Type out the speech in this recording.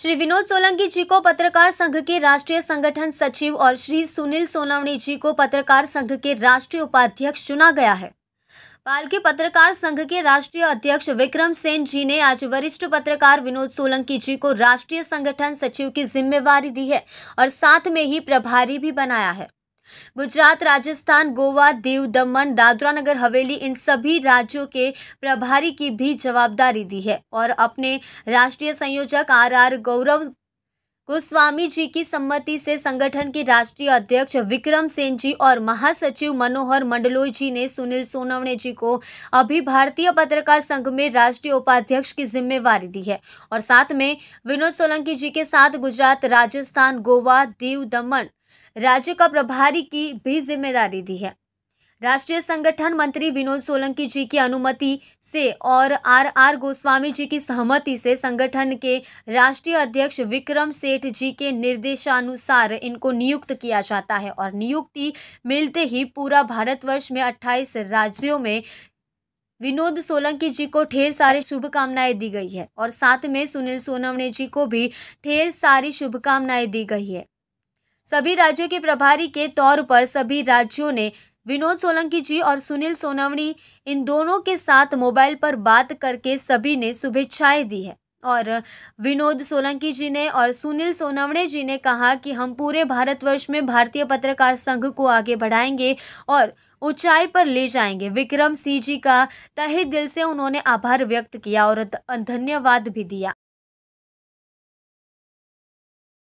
श्री विनोद सोलंकी जी को पत्रकार संघ के राष्ट्रीय संगठन सचिव और श्री सुनील सोनवणी जी को पत्रकार संघ के राष्ट्रीय उपाध्यक्ष चुना गया है पालकी पत्रकार संघ के राष्ट्रीय अध्यक्ष विक्रम सेन जी ने आज वरिष्ठ पत्रकार विनोद सोलंकी जी को राष्ट्रीय संगठन सचिव की जिम्मेवारी दी है और साथ में ही प्रभारी भी बनाया है गुजरात राजस्थान गोवा दीव दमन दादरा नगर हवेली इन सभी राज्यों के प्रभारी की भी जवाबदारी दी है और अपने राष्ट्रीय संयोजक आर आर गौरव गोस्वामी जी की सम्मति से संगठन के राष्ट्रीय अध्यक्ष विक्रम सेन जी और महासचिव मनोहर मंडलोई जी ने सुनील सोनवणे जी को अभी भारतीय पत्रकार संघ में राष्ट्रीय उपाध्यक्ष की जिम्मेवारी दी है और साथ में विनोद सोलंकी जी के साथ गुजरात राजस्थान गोवा दीव दमन राज्य का प्रभारी की भी जिम्मेदारी दी है राष्ट्रीय संगठन मंत्री विनोद सोलंकी जी की अनुमति से और आर आर गोस्वामी जी की सहमति से संगठन के राष्ट्रीय अध्यक्ष विक्रम सेठ जी के निर्देशानुसार इनको नियुक्त किया जाता है और नियुक्ति मिलते ही पूरा भारतवर्ष में 28 राज्यों में विनोद सोलंकी जी को ढेर सारी शुभकामनाएं दी गई है और साथ में सुनील सोनवणे जी को भी ढेर सारी शुभकामनाएं दी गई है सभी राज्यों के प्रभारी के तौर पर सभी राज्यों ने विनोद सोलंकी जी और सुनील सोनवणी इन दोनों के साथ मोबाइल पर बात करके सभी ने शुभेच्छाएं दी है और विनोद सोलंकी जी ने और सुनील सोनवणे जी ने कहा कि हम पूरे भारतवर्ष में भारतीय पत्रकार संघ को आगे बढ़ाएंगे और ऊंचाई पर ले जाएंगे विक्रम सिंह जी का तहे दिल से उन्होंने आभार व्यक्त किया और धन्यवाद भी दिया